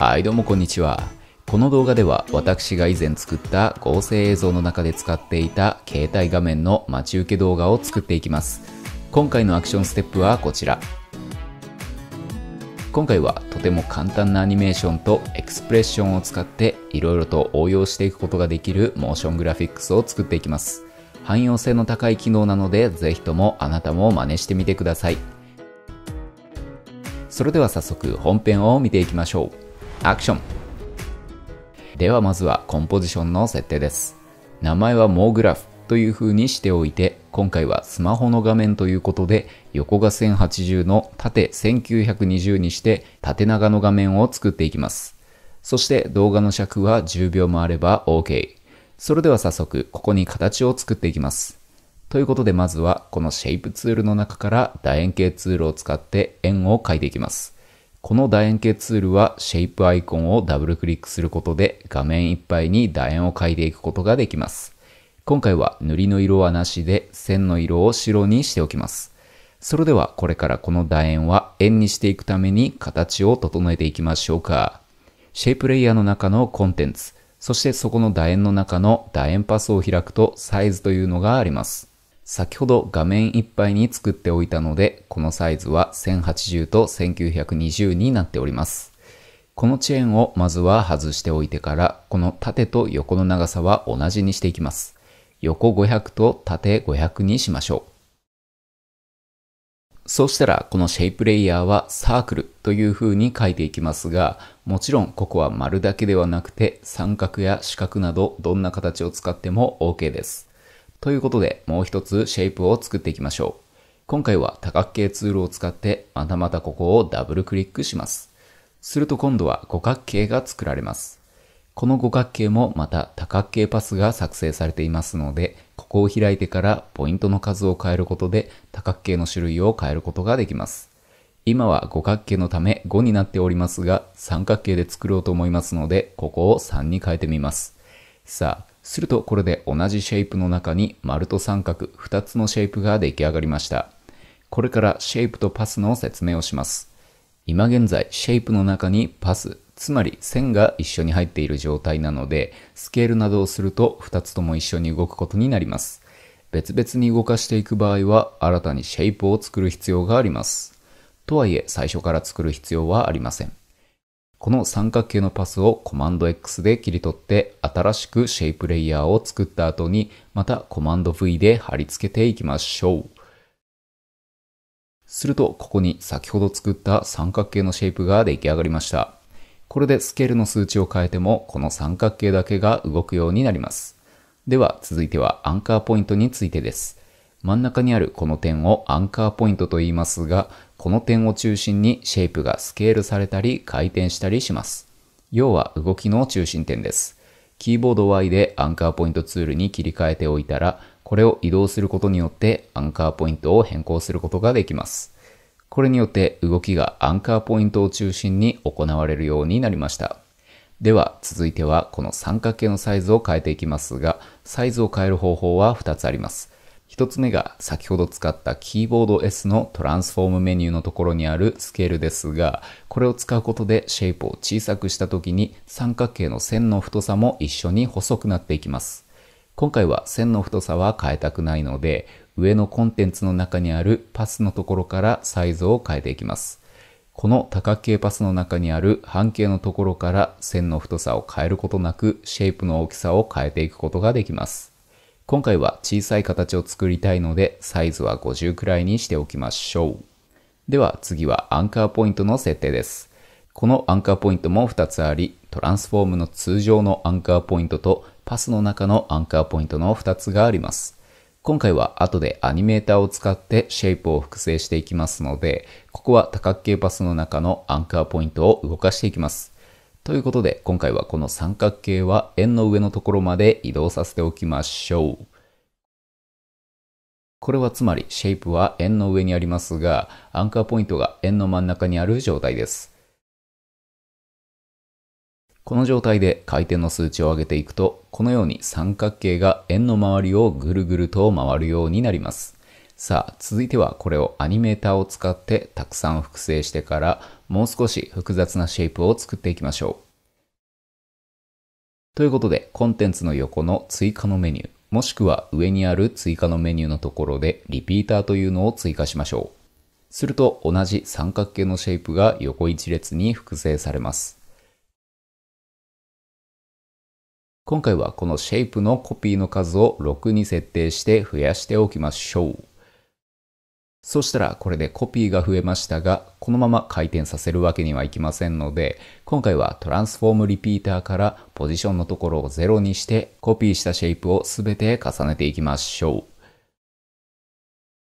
はいどうもこんにちは。この動画では私が以前作った合成映像の中で使っていた携帯画面の待ち受け動画を作っていきます。今回のアクションステップはこちら。今回はとても簡単なアニメーションとエクスプレッションを使って色々と応用していくことができるモーショングラフィックスを作っていきます。汎用性の高い機能なのでぜひともあなたも真似してみてください。それでは早速本編を見ていきましょう。アクションではまずはコンポジションの設定です名前はモーグラフという風にしておいて今回はスマホの画面ということで横が1080の縦1920にして縦長の画面を作っていきますそして動画の尺は10秒もあれば OK それでは早速ここに形を作っていきますということでまずはこのシェイプツールの中から楕円形ツールを使って円を描いていきますこの楕円形ツールはシェイプアイコンをダブルクリックすることで画面いっぱいに楕円を描いていくことができます。今回は塗りの色はなしで線の色を白にしておきます。それではこれからこの楕円は円にしていくために形を整えていきましょうか。シェイプレイヤーの中のコンテンツ、そしてそこの楕円の中の楕円パスを開くとサイズというのがあります。先ほど画面いっぱいに作っておいたので、このサイズは1080と1920になっております。このチェーンをまずは外しておいてから、この縦と横の長さは同じにしていきます。横500と縦500にしましょう。そうしたら、このシェイプレイヤーはサークルという風に書いていきますが、もちろんここは丸だけではなくて、三角や四角などどんな形を使っても OK です。ということで、もう一つシェイプを作っていきましょう。今回は多角形ツールを使って、またまたここをダブルクリックします。すると今度は五角形が作られます。この五角形もまた多角形パスが作成されていますので、ここを開いてからポイントの数を変えることで多角形の種類を変えることができます。今は五角形のため5になっておりますが、三角形で作ろうと思いますので、ここを3に変えてみます。さあ、するとこれで同じシェイプの中に丸と三角2つのシェイプが出来上がりました。これからシェイプとパスの説明をします。今現在、シェイプの中にパス、つまり線が一緒に入っている状態なので、スケールなどをすると2つとも一緒に動くことになります。別々に動かしていく場合は、新たにシェイプを作る必要があります。とはいえ、最初から作る必要はありません。この三角形のパスをコマンド X で切り取って新しくシェイプレイヤーを作った後にまたコマンド V で貼り付けていきましょう。するとここに先ほど作った三角形のシェイプが出来上がりました。これでスケールの数値を変えてもこの三角形だけが動くようになります。では続いてはアンカーポイントについてです。真ん中にあるこの点をアンカーポイントと言いますが、この点を中心にシェイプがスケールされたり回転したりします。要は動きの中心点です。キーボード Y でアンカーポイントツールに切り替えておいたら、これを移動することによってアンカーポイントを変更することができます。これによって動きがアンカーポイントを中心に行われるようになりました。では続いてはこの三角形のサイズを変えていきますが、サイズを変える方法は2つあります。1つ目が先ほど使ったキーボード S のトランスフォームメニューのところにあるスケールですが、これを使うことでシェイプを小さくした時に三角形の線の太さも一緒に細くなっていきます。今回は線の太さは変えたくないので、上のコンテンツの中にあるパスのところからサイズを変えていきます。この多角形パスの中にある半径のところから線の太さを変えることなく、シェイプの大きさを変えていくことができます。今回は小さい形を作りたいので、サイズは50くらいにしておきましょう。では次はアンカーポイントの設定です。このアンカーポイントも2つあり、トランスフォームの通常のアンカーポイントとパスの中のアンカーポイントの2つがあります。今回は後でアニメーターを使ってシェイプを複製していきますので、ここは多角形パスの中のアンカーポイントを動かしていきます。ということで、今回はこの三角形は円の上のところまで移動させておきましょう。これはつまり、シェイプは円の上にありますが、アンカーポイントが円の真ん中にある状態です。この状態で回転の数値を上げていくと、このように三角形が円の周りをぐるぐると回るようになります。さあ、続いてはこれをアニメーターを使ってたくさん複製してから、もう少し複雑なシェイプを作っていきましょう。ということで、コンテンツの横の追加のメニュー、もしくは上にある追加のメニューのところで、リピーターというのを追加しましょう。すると、同じ三角形のシェイプが横一列に複製されます。今回はこのシェイプのコピーの数を6に設定して増やしておきましょう。そしたらこれでコピーが増えましたが、このまま回転させるわけにはいきませんので、今回はトランスフォームリピーターからポジションのところを0にして、コピーしたシェイプをすべて重ねていきましょう。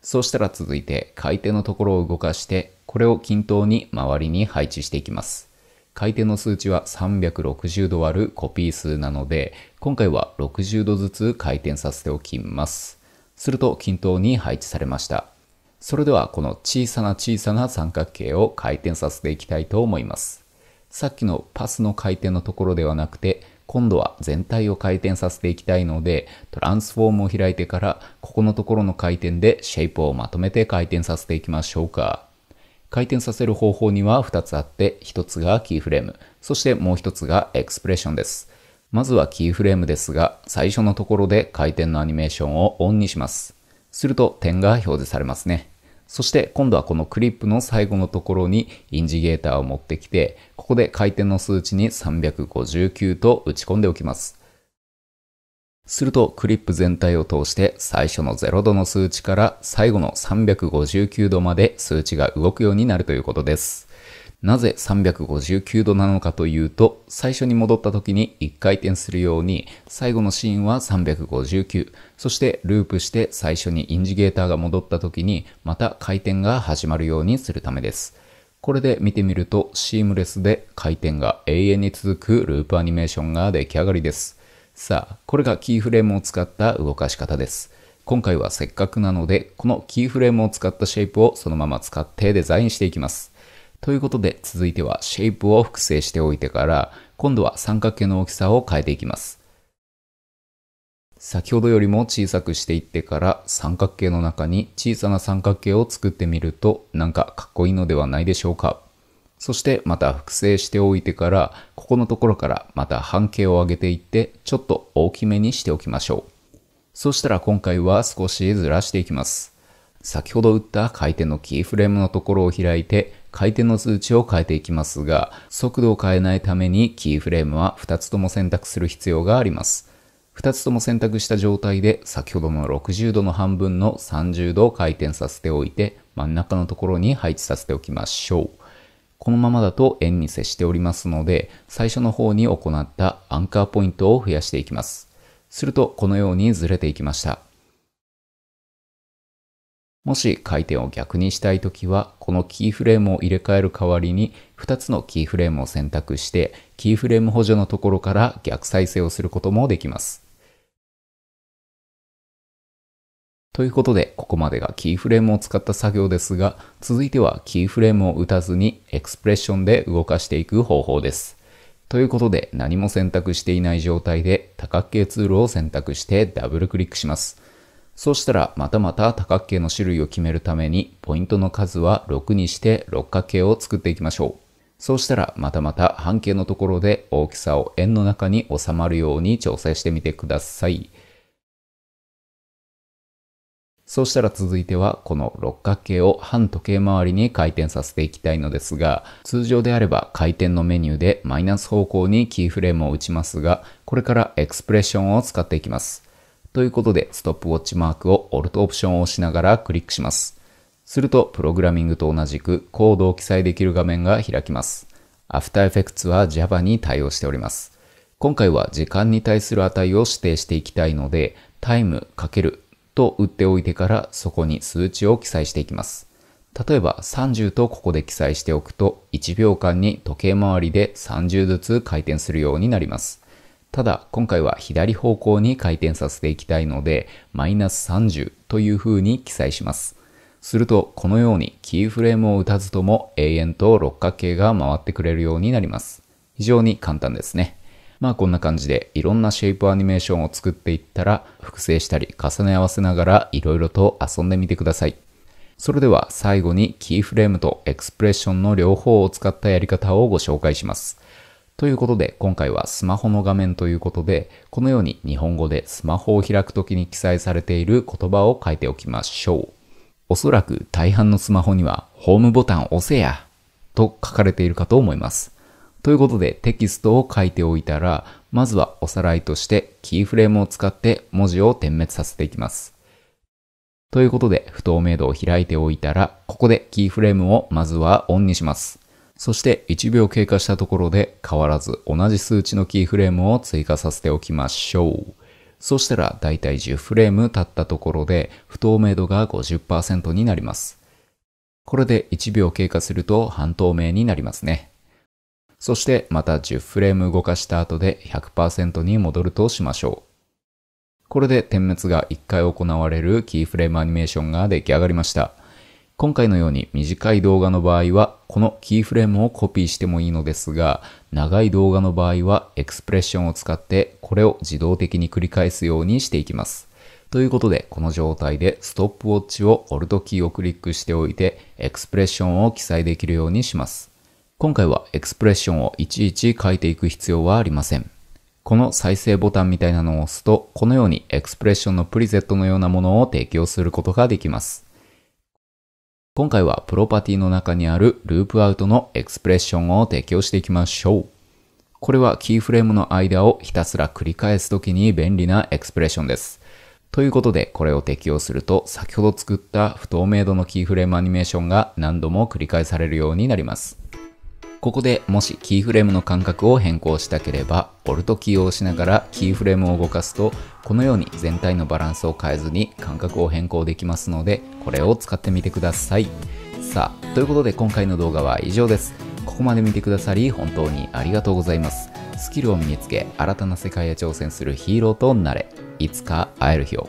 そしたら続いて回転のところを動かして、これを均等に周りに配置していきます。回転の数値は360度割るコピー数なので、今回は60度ずつ回転させておきます。すると均等に配置されました。それではこの小さな小さな三角形を回転させていきたいと思います。さっきのパスの回転のところではなくて、今度は全体を回転させていきたいので、トランスフォームを開いてから、ここのところの回転でシェイプをまとめて回転させていきましょうか。回転させる方法には2つあって、1つがキーフレーム、そしてもう1つがエクスプレッションです。まずはキーフレームですが、最初のところで回転のアニメーションをオンにします。すると点が表示されますね。そして今度はこのクリップの最後のところにインジゲーターを持ってきて、ここで回転の数値に359と打ち込んでおきます。するとクリップ全体を通して最初の0度の数値から最後の359度まで数値が動くようになるということです。なぜ359度なのかというと、最初に戻った時に1回転するように、最後のシーンは359、そしてループして最初にインジゲーターが戻った時に、また回転が始まるようにするためです。これで見てみると、シームレスで回転が永遠に続くループアニメーションが出来上がりです。さあ、これがキーフレームを使った動かし方です。今回はせっかくなので、このキーフレームを使ったシェイプをそのまま使ってデザインしていきます。ということで続いてはシェイプを複製しておいてから今度は三角形の大きさを変えていきます。先ほどよりも小さくしていってから三角形の中に小さな三角形を作ってみるとなんかかっこいいのではないでしょうか。そしてまた複製しておいてからここのところからまた半径を上げていってちょっと大きめにしておきましょう。そしたら今回は少しずらしていきます。先ほど打った回転のキーフレームのところを開いて回転の数値を変えていきますが、速度を変えないためにキーフレームは2つとも選択する必要があります。2つとも選択した状態で先ほどの60度の半分の30度を回転させておいて真ん中のところに配置させておきましょう。このままだと円に接しておりますので、最初の方に行ったアンカーポイントを増やしていきます。するとこのようにずれていきました。もし回転を逆にしたいときは、このキーフレームを入れ替える代わりに、2つのキーフレームを選択して、キーフレーム補助のところから逆再生をすることもできます。ということで、ここまでがキーフレームを使った作業ですが、続いてはキーフレームを打たずにエクスプレッションで動かしていく方法です。ということで、何も選択していない状態で多角形ツールを選択してダブルクリックします。そうしたら、またまた多角形の種類を決めるために、ポイントの数は6にして六角形を作っていきましょう。そうしたら、またまた半径のところで大きさを円の中に収まるように調整してみてください。そうしたら続いては、この六角形を半時計回りに回転させていきたいのですが、通常であれば回転のメニューでマイナス方向にキーフレームを打ちますが、これからエクスプレッションを使っていきます。ということで、ストップウォッチマークを Alt オプションを押しながらクリックします。すると、プログラミングと同じくコードを記載できる画面が開きます。After Effects は Java に対応しております。今回は時間に対する値を指定していきたいので、time× と打っておいてからそこに数値を記載していきます。例えば30とここで記載しておくと1秒間に時計回りで30ずつ回転するようになります。ただ、今回は左方向に回転させていきたいので、マイナス30という風に記載します。すると、このようにキーフレームを打たずとも永遠と六角形が回ってくれるようになります。非常に簡単ですね。まあこんな感じでいろんなシェイプアニメーションを作っていったら複製したり重ね合わせながらいろいろと遊んでみてください。それでは最後にキーフレームとエクスプレッションの両方を使ったやり方をご紹介します。ということで、今回はスマホの画面ということで、このように日本語でスマホを開くときに記載されている言葉を書いておきましょう。おそらく大半のスマホには、ホームボタン押せやと書かれているかと思います。ということで、テキストを書いておいたら、まずはおさらいとしてキーフレームを使って文字を点滅させていきます。ということで、不透明度を開いておいたら、ここでキーフレームをまずはオンにします。そして1秒経過したところで変わらず同じ数値のキーフレームを追加させておきましょう。そしたらだいたい10フレーム経ったところで不透明度が50%になります。これで1秒経過すると半透明になりますね。そしてまた10フレーム動かした後で100%に戻るとしましょう。これで点滅が1回行われるキーフレームアニメーションが出来上がりました。今回のように短い動画の場合は、このキーフレームをコピーしてもいいのですが、長い動画の場合は、エクスプレッションを使って、これを自動的に繰り返すようにしていきます。ということで、この状態でストップウォッチを Alt キーをクリックしておいて、エクスプレッションを記載できるようにします。今回はエクスプレッションをいちいち書いていく必要はありません。この再生ボタンみたいなのを押すと、このようにエクスプレッションのプリセットのようなものを提供することができます。今回はプロパティの中にあるループアウトのエクスプレッションを提供していきましょう。これはキーフレームの間をひたすら繰り返すときに便利なエクスプレッションです。ということで、これを適用すると、先ほど作った不透明度のキーフレームアニメーションが何度も繰り返されるようになります。ここでもしキーフレームの間隔を変更したければ、ボルトキーを押しながらキーフレームを動かすと、このように全体のバランスを変えずに間隔を変更できますので、これを使ってみてください。さあ、ということで今回の動画は以上です。ここまで見てくださり本当にありがとうございます。スキルを身につけ、新たな世界へ挑戦するヒーローとなれ。いつか会える日を。